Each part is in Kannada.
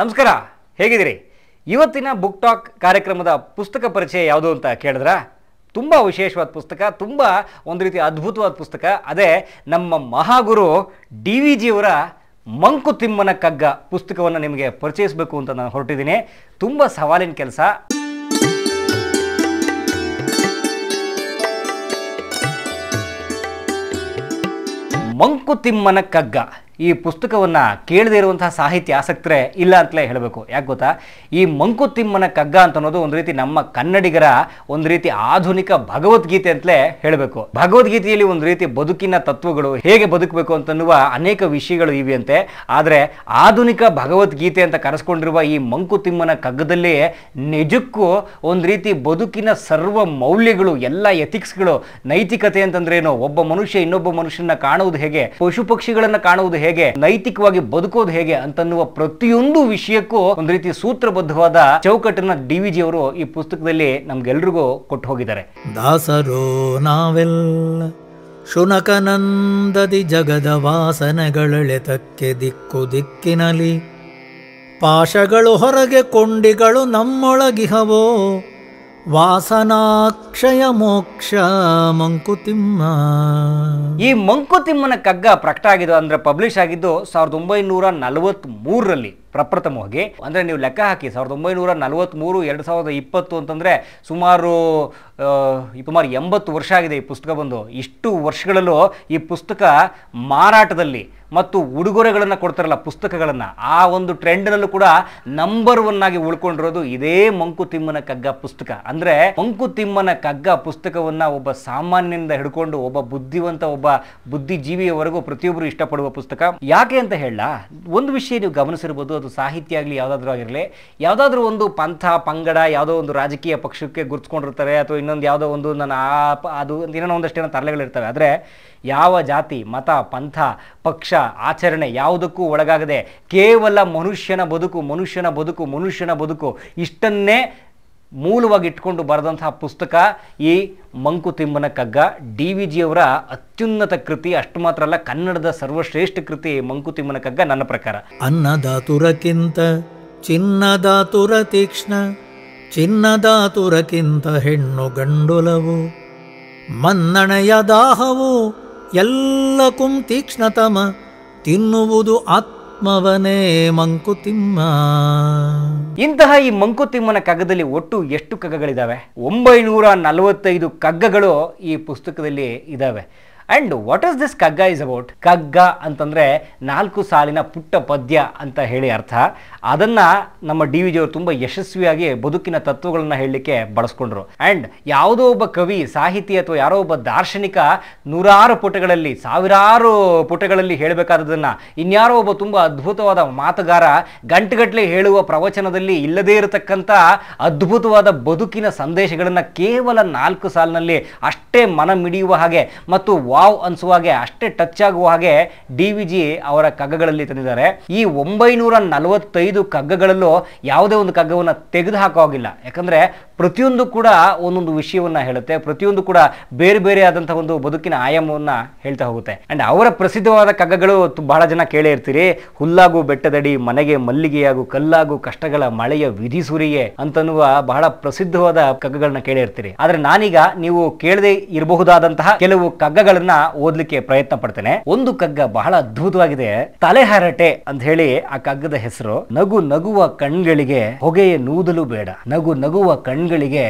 ನಮಸ್ಕಾರ ಹೇಗಿದ್ದೀರಿ ಇವತ್ತಿನ ಬುಕ್ ಟಾಕ್ ಕಾರ್ಯಕ್ರಮದ ಪುಸ್ತಕ ಪರಿಚಯ ಯಾವುದು ಅಂತ ಕೇಳಿದ್ರ ತುಂಬ ವಿಶೇಷವಾದ ಪುಸ್ತಕ ತುಂಬ ಒಂದು ರೀತಿ ಅದ್ಭುತವಾದ ಪುಸ್ತಕ ಅದೇ ನಮ್ಮ ಮಹಾಗುರು ಡಿ ವಿ ಜಿಯವರ ಮಂಕುತಿಮ್ಮನ ಕಗ್ಗ ಪುಸ್ತಕವನ್ನು ನಿಮಗೆ ಪರಿಚಯಿಸಬೇಕು ಅಂತ ನಾನು ಹೊರಟಿದ್ದೀನಿ ತುಂಬ ಸವಾಲಿನ ಕೆಲಸ ಮಂಕುತಿಮ್ಮನ ಕಗ್ಗ ಈ ಪುಸ್ತಕವನ್ನು ಕೇಳದೇ ಇರುವಂತಹ ಸಾಹಿತ್ಯ ಆಸಕ್ತರೆ ಇಲ್ಲ ಅಂತಲೇ ಹೇಳಬೇಕು ಯಾಕೆ ಗೊತ್ತಾ ಈ ಮಂಕುತಿಮ್ಮನ ಕಗ್ಗ ಅಂತ ಅನ್ನೋದು ಒಂದು ರೀತಿ ನಮ್ಮ ಕನ್ನಡಿಗರ ಒಂದು ರೀತಿ ಆಧುನಿಕ ಭಗವದ್ಗೀತೆ ಅಂತಲೇ ಹೇಳಬೇಕು ಭಗವದ್ಗೀತೆಯಲ್ಲಿ ಒಂದು ರೀತಿ ಬದುಕಿನ ತತ್ವಗಳು ಹೇಗೆ ಬದುಕಬೇಕು ಅಂತನ್ನುವ ಅನೇಕ ವಿಷಯಗಳು ಇವೆಯಂತೆ ಆದರೆ ಆಧುನಿಕ ಭಗವದ್ಗೀತೆ ಅಂತ ಕರೆಸ್ಕೊಂಡಿರುವ ಈ ಮಂಕುತಿಮ್ಮನ ಕಗ್ಗದಲ್ಲಿ ನಿಜಕ್ಕೂ ಒಂದು ರೀತಿ ಬದುಕಿನ ಸರ್ವ ಮೌಲ್ಯಗಳು ಎಲ್ಲ ಎಥಿಕ್ಸ್ಗಳು ನೈತಿಕತೆ ಅಂತಂದ್ರೆ ಒಬ್ಬ ಮನುಷ್ಯ ಇನ್ನೊಬ್ಬ ಮನುಷ್ಯನ ಕಾಣುವುದು ಹೇಗೆ ಪಶು ಪಕ್ಷಿಗಳನ್ನು ಕಾಣುವುದು ಹೇಗೆ ಹೇಗೆ ನೈತಿಕವಾಗಿ ಬದುಕೋದು ಹೇಗೆ ಅಂತನ್ನುವ ಪ್ರತಿಯೊಂದು ವಿಷಯಕ್ಕೂ ಒಂದು ರೀತಿ ಸೂತ್ರಬದ್ಧವಾದ ಚೌಕಟ್ಟನ್ನ ಡಿ ವಿ ಅವರು ಈ ಪುಸ್ತಕದಲ್ಲಿ ನಮ್ಗೆಲ್ರಿಗೂ ಕೊಟ್ಟು ಹೋಗಿದ್ದಾರೆ ದಾಸರೋ ನಾವೆಲ್ಲ ಶುನಕನಂದದಿ ಜಗದ ವಾಸನೆಗಳೆತಕ್ಕೆ ದಿಕ್ಕು ದಿಕ್ಕಿನಲಿ ಪಾಶಗಳು ಹೊರಗೆ ಕೊಂಡಿಗಳು ನಮ್ಮೊಳಗಿಹವೋ ವಾಸನಾಕ್ಷಯ ಮೋಕ್ಷ ಮಂಕುತಿಮ್ಮ ಈ ಮಂಕುತಿಮ್ಮನ ಕಗ್ಗ ಪ್ರಕಟ ಆಗಿದ್ದು ಅಂದ್ರೆ ಪಬ್ಲಿಷ್ ಆಗಿದ್ದು ಸಾವಿರದ ಒಂಬೈನೂರ ನಲವತ್ತ್ಮೂರರಲ್ಲಿ ಪ್ರಪ್ರಥಮವಾಗಿ ಅಂದರೆ ನೀವು ಲೆಕ್ಕ ಹಾಕಿ ಸಾವಿರದ ಒಂಬೈನೂರ ನಲವತ್ತ್ಮೂರು ಎರಡು ಸಾವಿರದ ಇಪ್ಪತ್ತು ಅಂತಂದರೆ ಸುಮಾರು ಸುಮಾರು ಎಂಬತ್ತು ವರ್ಷ ಆಗಿದೆ ಈ ಪುಸ್ತಕ ಬಂದು ಇಷ್ಟು ವರ್ಷಗಳಲ್ಲೂ ಈ ಪುಸ್ತಕ ಮಾರಾಟದಲ್ಲಿ ಮತ್ತು ಉಡುಗೊರೆಗಳನ್ನು ಕೊಡ್ತಾರಲ್ಲ ಪುಸ್ತಕಗಳನ್ನು ಆ ಒಂದು ಟ್ರೆಂಡ್ನಲ್ಲೂ ಕೂಡ ನಂಬರ್ ಒನ್ ಆಗಿ ಉಳ್ಕೊಂಡಿರೋದು ಇದೇ ಮಂಕುತಿಮ್ಮನ ಕಗ್ಗ ಪುಸ್ತಕ ಅಂದರೆ ಮಂಕುತಿಮ್ಮನ ಕಗ್ಗ ಪುಸ್ತಕವನ್ನು ಒಬ್ಬ ಸಾಮಾನ್ಯನಿಂದ ಹಿಡ್ಕೊಂಡು ಒಬ್ಬ ಬುದ್ಧಿವಂತ ಒಬ್ಬ ಬುದ್ಧಿಜೀವಿಯವರೆಗೂ ಪ್ರತಿಯೊಬ್ಬರು ಇಷ್ಟಪಡುವ ಪುಸ್ತಕ ಯಾಕೆ ಅಂತ ಹೇಳ ಒಂದು ವಿಷಯ ನೀವು ಗಮನಿಸಿರ್ಬೋದು ಅದು ಸಾಹಿತ್ಯ ಆಗಲಿ ಯಾವುದಾದ್ರೂ ಆಗಿರಲಿ ಯಾವುದಾದ್ರೂ ಒಂದು ಪಂಥ ಪಂಗಡ ಯಾವುದೋ ಒಂದು ರಾಜಕೀಯ ಪಕ್ಷಕ್ಕೆ ಗುರುತ್ಕೊಂಡಿರ್ತಾರೆ ಅಥವಾ ಇನ್ನೊಂದು ಯಾವುದೋ ಒಂದು ನನ್ನ ಆ ಅದು ಇನ್ನೊಂದು ಒಂದಷ್ಟು ಏನೋ ತರಲೆಗಳಿರ್ತವೆ ಆದರೆ ಯಾವ ಜಾತಿ ಮತ ಪಂಥ ಪಕ್ಷ ಆಚರಣೆ ಯಾವುದಕ್ಕೂ ಒಳಗಾಗದೆ ಕೇವಲ ಮನುಷ್ಯನ ಬದುಕು ಮನುಷ್ಯನ ಬದುಕು ಮನುಷ್ಯನ ಬದುಕು ಇಷ್ಟನ್ನೇ ಮೂಲವಾಗಿ ಇಟ್ಕೊಂಡು ಬರೆದಂತಹ ಪುಸ್ತಕ ಈ ಮಂಕುತಿಮ್ಮನ ಕಗ್ಗ ಡಿ ವಿ ಜಿಯವರ ಅತ್ಯುನ್ನತ ಕೃತಿ ಅಷ್ಟು ಮಾತ್ರ ಅಲ್ಲ ಕನ್ನಡದ ಸರ್ವಶ್ರೇಷ್ಠ ಕೃತಿ ಮಂಕುತಿಮ್ಮನ ಕಗ್ಗ ನನ್ನ ಪ್ರಕಾರ ಅನ್ನದಾತುರಕ್ಕಿಂತ ಚಿನ್ನದಾತುರ ತೀಕ್ಷ್ಣ ಚಿನ್ನದಾತುರಕ್ಕಿಂತ ಹೆಣ್ಣು ಗಂಡುಲವು ಮನ್ನಣೆಯ ದಾಹವು ಎಲ್ಲಕ್ಕೂ ತೀಕ್ಷ್ಣತಮ ತಿನ್ನುವುದು ಆತ್ಮ ಮವನೇ ಮಂಕುತಿಮ್ಮ ಇಂತಹ ಈ ಮಂಕುತಿಮ್ಮನ ಕಗ್ಗದಲ್ಲಿ ಒಟ್ಟು ಎಷ್ಟು ಕಗ್ಗಗಳಿದ್ದಾವೆ ಒಂಬೈನೂರ ನಲವತ್ತೈದು ಕಗ್ಗಗಳು ಈ ಪುಸ್ತಕದಲ್ಲಿ ಇದ್ದಾವೆ ಅಂಡ್ ವಾಟ್ ಇಸ್ ದಿಸ್ ಕಗ್ಗ ಇಸ್ ಅಬೌಟ್ ಕಗ್ಗ ಅಂತಂದರೆ ನಾಲ್ಕು ಸಾಲಿನ ಪುಟ್ಟ ಪದ್ಯ ಅಂತ ಹೇಳಿ ಅರ್ಥ ಅದನ್ನು ನಮ್ಮ ಡಿ ವಿ ಜಿಯವರು ತುಂಬ ಯಶಸ್ವಿಯಾಗಿ ಬದುಕಿನ ತತ್ವಗಳನ್ನು ಹೇಳಲಿಕ್ಕೆ ಬಳಸ್ಕೊಂಡ್ರು ಆ್ಯಂಡ್ ಯಾವುದೋ ಒಬ್ಬ ಕವಿ ಸಾಹಿತಿ ಅಥವಾ ಯಾರೋ ಒಬ್ಬ ದಾರ್ಶನಿಕ ನೂರಾರು ಪುಟಗಳಲ್ಲಿ ಸಾವಿರಾರು ಪುಟಗಳಲ್ಲಿ ಹೇಳಬೇಕಾದದನ್ನು ಇನ್ಯಾರೋ ಒಬ್ಬ ತುಂಬ ಅದ್ಭುತವಾದ ಮಾತುಗಾರ ಗಂಟುಗಟ್ಟಲೆ ಹೇಳುವ ಪ್ರವಚನದಲ್ಲಿ ಇಲ್ಲದೇ ಇರತಕ್ಕಂಥ ಅದ್ಭುತವಾದ ಬದುಕಿನ ಸಂದೇಶಗಳನ್ನು ಕೇವಲ ನಾಲ್ಕು ಸಾಲಿನಲ್ಲಿ ಅಷ್ಟೇ ಮನ ಮಿಡಿಯುವ ಹಾಗೆ ಮತ್ತು ವಾವ್ ಅನ್ಸುವ ಹಾಗೆ ಅಷ್ಟೇ ಟಚ್ ಆಗುವ ಹಾಗೆ ಡಿ ವಿ ಜಿ ಅವರ ಕಗ್ಗಗಳಲ್ಲಿ ತಂದಿದ್ದಾರೆ ಈ ಒಂಬೈನೂರ ನಲವತ್ತೈದು ಕಗ್ಗಗಳಲ್ಲೂ ಯಾವುದೇ ಒಂದು ಕಗ್ಗವನ್ನು ತೆಗೆದು ಹಾಕುವಾಗಿಲ್ಲ ಯಾಕಂದ್ರೆ ಪ್ರತಿಯೊಂದು ಕೂಡ ಒಂದೊಂದು ವಿಷಯವನ್ನ ಹೇಳುತ್ತೆ ಪ್ರತಿಯೊಂದು ಕೂಡ ಬೇರೆ ಬೇರೆ ಆದಂತಹ ಒಂದು ಬದುಕಿನ ಆಯಾಮವನ್ನ ಹೇಳ್ತಾ ಹೋಗುತ್ತೆ ಅಂಡ್ ಅವರ ಪ್ರಸಿದ್ಧವಾದ ಕಗ್ಗಗಳು ಬಹಳ ಜನ ಕೇಳೇ ಇರ್ತೀರಿ ಹುಲ್ಲಾಗು ಬೆಟ್ಟದಡಿ ಮನೆಗೆ ಮಲ್ಲಿಗೆಯಾಗು ಕಲ್ಲಾಗು ಕಷ್ಟಗಳ ಮಳೆಯ ವಿಧಿ ಸುರಿಯೇ ಅಂತನ್ನುವ ಬಹಳ ಪ್ರಸಿದ್ಧವಾದ ಕಗ್ಗಗಳನ್ನ ಕೇಳಿರ್ತೀರಿ ಆದ್ರೆ ನಾನೀಗ ನೀವು ಕೇಳದೆ ಇರಬಹುದಾದಂತಹ ಕೆಲವು ಕಗ್ಗಗಳನ್ನ ಓದಲಿಕ್ಕೆ ಓದ್ಲಿಕ್ಕೆ ಪ್ರಯತ್ನ ಪಡ್ತೇನೆ ಒಂದು ಕಗ್ಗ ಬಹಳ ಅದ್ಭುತವಾಗಿದೆ ತಲೆ ಹರಟೆ ಅಂತ ಹೇಳಿ ಆ ಕಗ್ಗದ ಹೆಸರು ನಗು ನಗುವ ಕಣ್ಗಳಿಗೆ ಹೊಗೆಯ ನೂದಲು ಬೇಡ ನಗು ನಗುವ ಕಣ್ಗಳಿಗೆ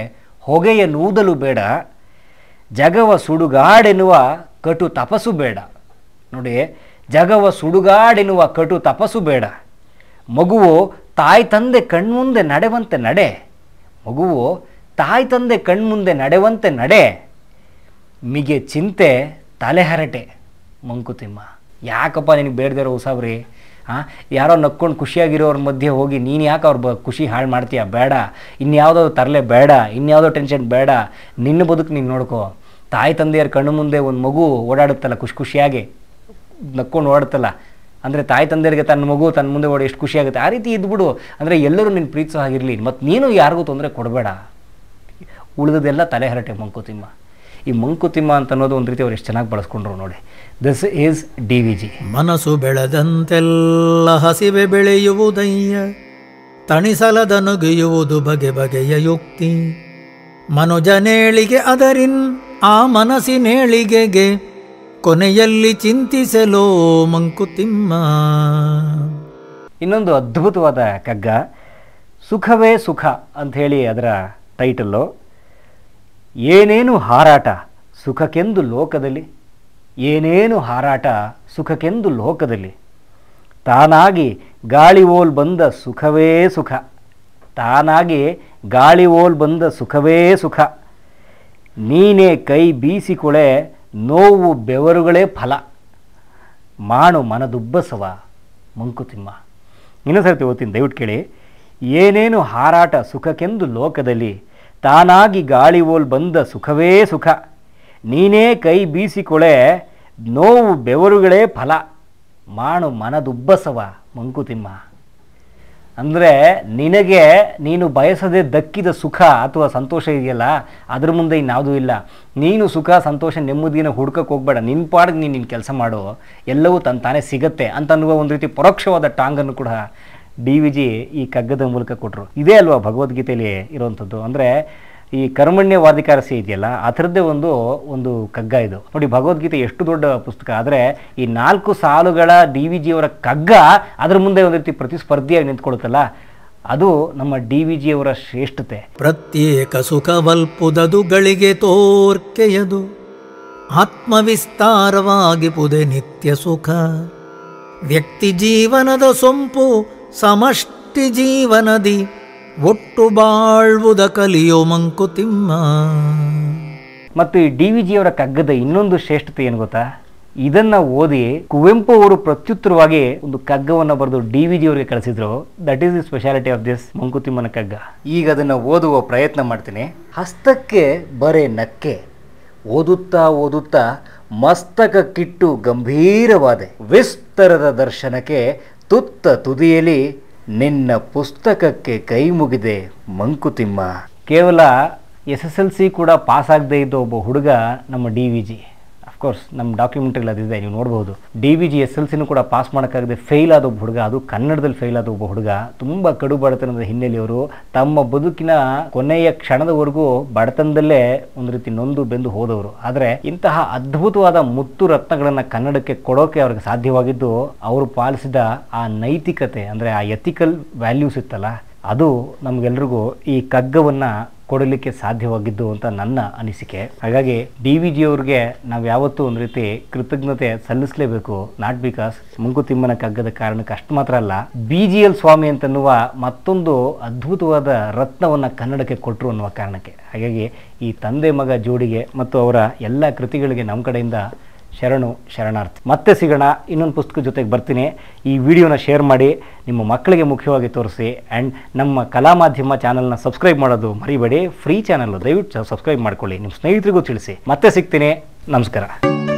ಹೊಗೆಯ ನೂದಲು ಬೇಡ ಜಗವ ಸುಡುಗಾಡೆನ್ನುವ ಕಟು ತಪಸು ಬೇಡ ನೋಡಿ ಜಗವ ಸುಡುಗಾಡೆನ್ನುವ ಕಟು ತಪಸು ಬೇಡ ಮಗುವು ತಾಯಿ ತಂದೆ ಕಣ್ಮುಂದೆ ನಡೆವಂತೆ ನಡೆ ಮಗುವು ತಾಯಿ ತಂದೆ ಕಣ್ಮುಂದೆ ನಡೆವಂತೆ ನಡೆ ಮಿಗೆ ಚಿಂತೆ ತಲೆ ಹರಟೆ ಮಂಕುತಿಮ್ಮ ಯಾಕಪ್ಪ ನಿನಗೆ ಬೇಡದಿರೋ ಉಸಾಬ್ರಿ ಹಾಂ ಯಾರೋ ನಕ್ಕೊಂಡು ಖುಷಿಯಾಗಿರೋರ ಮಧ್ಯೆ ಹೋಗಿ ನೀನು ಯಾಕೆ ಅವ್ರ ಬ ಖುಷಿ ಹಾಳು ಮಾಡ್ತೀಯಾ ಬೇಡ ಇನ್ಯಾವುದೋ ತರಲೆ ಬೇಡ ಇನ್ಯಾವುದೋ ಟೆನ್ಷನ್ ಬೇಡ ನಿನ್ನ ಬದುಕು ನೀನು ನೋಡ್ಕೋ ತಾಯಿ ತಂದೆಯರ ಕಣ್ಣು ಮುಂದೆ ಒಂದು ಮಗು ಓಡಾಡುತ್ತಲ್ಲ ಖುಷಿ ಖುಷಿಯಾಗಿ ನಕ್ಕೊಂಡು ಓಡುತ್ತಲ್ಲ ಅಂದರೆ ತಾಯಿ ತಂದೆಯರಿಗೆ ತನ್ನ ಮಗು ತನ್ನ ಮುಂದೆ ಓಡಿ ಎಷ್ಟು ಖುಷಿಯಾಗುತ್ತೆ ಆ ರೀತಿ ಇದ್ಬಿಡು ಅಂದರೆ ಎಲ್ಲರೂ ನಿನ್ನ ಪ್ರೀತಿಸೋ ಆಗಿರಲಿ ಮತ್ತು ನೀನು ಯಾರಿಗೂ ತೊಂದರೆ ಕೊಡಬೇಡ ಉಳಿದದೆಲ್ಲ ತಲೆ ಹರಟೆ ಮಂಕುತಿಮ್ಮ ಈ ಮಂಕುತಿಮ್ಮ ಅಂತ ಅನ್ನೋದು ಒಂದು ರೀತಿ ಅವ್ರು ಎಷ್ಟು ಚೆನ್ನಾಗಿ ಬಳಸ್ಕೊಂಡ್ರು ನೋಡಿ this is D V G ಮನಸ್ಸು ಬೆಳೆದಂತೆಲ್ಲ ಹಸಿವೆ ಬೆಳೆಯುವುದಯ್ಯ ತಣಿಸಲದ ನುಗಿಯುವುದು ಬಗೆ ಬಗೆಯ ಯುಕ್ತಿ ಮನುಜನೇಳಿಗೆ ಅದರಿನ್ ಆ ಮನಸ್ಸಿನೇಳಿಗೆಗೆ ಕೊನೆಯಲ್ಲಿ ಚಿಂತಿಸಲೋ ಮಂಕುತಿಮ್ಮ ಇನ್ನೊಂದು ಅದ್ಭುತವಾದ ಕಗ್ಗ ಸುಖವೇ ಸುಖ ಅಂಥೇಳಿ ಅದರ ಟೈಟಲ್ಲು ಏನೇನು ಹಾರಾಟ ಸುಖಕ್ಕೆಂದು ಲೋಕದಲ್ಲಿ ಏನೇನು ಹಾರಾಟ ಸುಖಕ್ಕೆಂದು ಲೋಕದಲ್ಲಿ ತಾನಾಗಿ ಗಾಳಿ ಓಲ್ ಬಂದ ಸುಖವೇ ಸುಖ ತಾನಾಗಿ ಗಾಳಿ ಓಲ್ ಬಂದ ಸುಖವೇ ಸುಖ ನೀನೇ ಕೈ ಬೀಸಿಕೊಳೆ ನೋವು ಬೆವರುಗಳೇ ಫಲ ಮಾಡು ಮನದುಬ್ಬಸವ ಮಂಕುತಿಮ್ಮ ಇನ್ನೊಂದು ಸರ್ತಿ ಓದ್ತೀನಿ ದಯವಿಟ್ಟು ಕೇಳಿ ಏನೇನು ಹಾರಾಟ ಸುಖಕ್ಕೆಂದು ಲೋಕದಲ್ಲಿ ತಾನಾಗಿ ಗಾಳಿ ಓಲ್ ಬಂದ ಸುಖವೇ ಸುಖ ನೀನೇ ಕೈ ಬೀಸಿಕೊಳೆ ನೋವು ಬೆವರುಗಳೇ ಫಲ ಮಾಡು ಮನದುಬ್ಬಸವ ಮಂಕುತಿಮ್ಮ ಅಂದರೆ ನಿನಗೆ ನೀನು ಬಯಸದೆ ದಕ್ಕಿದ ಸುಖ ಅಥವಾ ಸಂತೋಷ ಇದೆಯಲ್ಲ ಅದ್ರ ಮುಂದೆ ಇನ್ಯಾವುದೂ ಇಲ್ಲ ನೀನು ಸುಖ ಸಂತೋಷ ನೆಮ್ಮದಿನ ಹುಡ್ಕಕ್ಕೆ ಹೋಗಬೇಡ ನಿನ್ನ ಪಾಡಿಗೆ ನೀನು ನಿನ್ನ ಕೆಲಸ ಮಾಡು ಎಲ್ಲವೂ ತನ್ನ ತಾನೇ ಸಿಗತ್ತೆ ಅಂತ ಅನ್ನುವ ಒಂದು ರೀತಿ ಪರೋಕ್ಷವಾದ ಟಾಂಗನ್ನು ಕೂಡ ಡಿ ವಿ ಜಿ ಈ ಕಗ್ಗದ ಮೂಲಕ ಕೊಟ್ಟರು ಇದೇ ಅಲ್ವಾ ಭಗವದ್ಗೀತೆಯಲ್ಲಿ ಇರುವಂಥದ್ದು ಅಂದರೆ ಈ ಕರ್ಮಣ್ಯ ವಾದಿಕಾರಸಿ ಇದೆಯಲ್ಲ ಅದರದ್ದೇ ಒಂದು ಒಂದು ಕಗ್ಗ ಇದು ನೋಡಿ ಭಗವದ್ಗೀತೆ ಎಷ್ಟು ದೊಡ್ಡ ಪುಸ್ತಕ ಆದರೆ ಈ ನಾಲ್ಕು ಸಾಲುಗಳ ಡಿ ವಿ ಜಿಯವರ ಕಗ್ಗ ಅದರ ಮುಂದೆ ಒಂದು ರೀತಿ ಪ್ರತಿಸ್ಪರ್ಧಿಯಾಗಿ ನಿಂತ್ಕೊಳ್ಳುತ್ತಲ್ಲ ಅದು ನಮ್ಮ ಡಿ ವಿ ಜಿಯವರ ಶ್ರೇಷ್ಠತೆ ಪ್ರತ್ಯೇಕ ಸುಖವಲ್ಪುದದುಗಳಿಗೆ ತೋರ್ಕೆಯದು ಆತ್ಮವಿಸ್ತಾರವಾಗಿ ಪುದೆ ನಿತ್ಯ ಸುಖ ವ್ಯಕ್ತಿ ಜೀವನದ ಸೊಂಪು ಸಮಷ್ಟಿ ಜೀವನದಿ ಒಟ್ಟು ಬಾಳ್ವುದ ಕಲಿಯೋ ಮಂಕುತಿಮ್ಮ ಮತ್ತು ಈ ಡಿ ವಿ ಜಿಯವರ ಕಗ್ಗದ ಇನ್ನೊಂದು ಶ್ರೇಷ್ಠತೆ ಏನು ಗೊತ್ತಾ ಇದನ್ನ ಓದಿ ಕುವೆಂಪು ಅವರು ಪ್ರತ್ಯುತ್ತರವಾಗಿ ಒಂದು ಕಗ್ಗವನ್ನು ಬರೆದು ಡಿ ವಿ ಜಿಯವರಿಗೆ ಕಳಿಸಿದ್ರು that is the speciality of this ಮಂಕುತಿಮ್ಮನ ಕಗ್ಗ ಈಗ ಅದನ್ನು ಓದುವ ಪ್ರಯತ್ನ ಮಾಡ್ತೀನಿ ಹಸ್ತಕ್ಕೆ ಬರೆ ನಕ್ಕೆ ಓದುತ್ತಾ ಓದುತ್ತಾ ಕಿಟ್ಟು ಗಂಭೀರವಾದೆ ವಿಸ್ತರದ ದರ್ಶನಕ್ಕೆ ತುತ್ತ ತುದಿಯಲ್ಲಿ ನಿನ್ನ ಪುಸ್ತಕಕ್ಕೆ ಕೈ ಮುಗಿದೆ ಮಂಕುತಿಮ್ಮ ಕೇವಲ ಎಸ್ ಎಸ್ ಎಲ್ ಸಿ ಕೂಡ ಪಾಸ್ ಆಗದೇ ಇದ್ದ ಒಬ್ಬ ಹುಡುಗ ನಮ್ಮ ಡಿ ವಿ ಜಿ ಕೋರ್ಸ್ ನಮ್ಮ ಅದಿದೆ ನೀವು ನೋಡ್ಬೋದು D V G S L ಸಿನೂ ಕೂಡ ಪಾಸ್ ಮಾಡೋಕ್ಕಾಗದೆ ಫೇಲ್ ಆದ ಒಬ್ಬ ಹುಡುಗ ಅದು ಕನ್ನಡದಲ್ಲಿ ಫೇಲ್ ಆದ ಒಬ್ಬ ಹುಡುಗ ತುಂಬ ಕಡು ಬಡತನದ ಹಿನ್ನೆಲೆಯವರು ತಮ್ಮ ಬದುಕಿನ ಕೊನೆಯ ಕ್ಷಣದವರೆಗೂ ಬಡತನದಲ್ಲೇ ಒಂದು ರೀತಿ ನೊಂದು ಬೆಂದು ಹೋದವರು ಆದರೆ ಇಂತಹ ಅದ್ಭುತವಾದ ಮುತ್ತು ರತ್ನಗಳನ್ನು ಕನ್ನಡಕ್ಕೆ ಕೊಡೋಕೆ ಅವ್ರಿಗೆ ಸಾಧ್ಯವಾಗಿದ್ದು ಅವರು ಪಾಲಿಸಿದ ಆ ನೈತಿಕತೆ ಅಂದರೆ ಆ ಎಥಿಕಲ್ ವ್ಯಾಲ್ಯೂಸ್ ಇತ್ತಲ್ಲ ಅದು ನಮಗೆಲ್ರಿಗೂ ಈ ಕಗ್ಗವನ್ನು ಕೊಡಲಿಕ್ಕೆ ಸಾಧ್ಯವಾಗಿದ್ದು ಅಂತ ನನ್ನ ಅನಿಸಿಕೆ ಹಾಗಾಗಿ ಡಿ ವಿ ಜಿ ಅವ್ರಿಗೆ ನಾವು ಯಾವತ್ತೂ ಒಂದು ರೀತಿ ಕೃತಜ್ಞತೆ ಸಲ್ಲಿಸಲೇಬೇಕು ನಾಟ್ ಬಿಕಾಸ್ ಮುಂಕುತಿಮ್ಮನ ಕಗ್ಗದ ಕಾರಣಕ್ಕೆ ಅಷ್ಟು ಮಾತ್ರ ಅಲ್ಲ ಬಿ ಜಿ ಎಲ್ ಸ್ವಾಮಿ ಅಂತನ್ನುವ ಮತ್ತೊಂದು ಅದ್ಭುತವಾದ ರತ್ನವನ್ನು ಕನ್ನಡಕ್ಕೆ ಕೊಟ್ಟರು ಅನ್ನುವ ಕಾರಣಕ್ಕೆ ಹಾಗಾಗಿ ಈ ತಂದೆ ಮಗ ಜೋಡಿಗೆ ಮತ್ತು ಅವರ ಎಲ್ಲ ಕೃತಿಗಳಿಗೆ ನಮ್ಮ ಕಡೆಯಿಂದ ಶರಣು ಶರಣಾರ್ಥಿ ಮತ್ತೆ ಸಿಗೋಣ ಇನ್ನೊಂದು ಪುಸ್ತಕ ಜೊತೆಗೆ ಬರ್ತೀನಿ ಈ ವಿಡಿಯೋನ ಶೇರ್ ಮಾಡಿ ನಿಮ್ಮ ಮಕ್ಕಳಿಗೆ ಮುಖ್ಯವಾಗಿ ತೋರಿಸಿ ಆ್ಯಂಡ್ ನಮ್ಮ ಕಲಾ ಮಾಧ್ಯಮ ಚಾನಲ್ನ ಸಬ್ಸ್ಕ್ರೈಬ್ ಮಾಡೋದು ಮರಿಬೇಡಿ ಫ್ರೀ ಚಾನಲ್ಲು ದಯವಿಟ್ಟು ಸಬ್ಸ್ಕ್ರೈಬ್ ಮಾಡ್ಕೊಳ್ಳಿ ನಿಮ್ಮ ಸ್ನೇಹಿತರಿಗೂ ತಿಳಿಸಿ ಮತ್ತೆ ಸಿಗ್ತೀನಿ ನಮಸ್ಕಾರ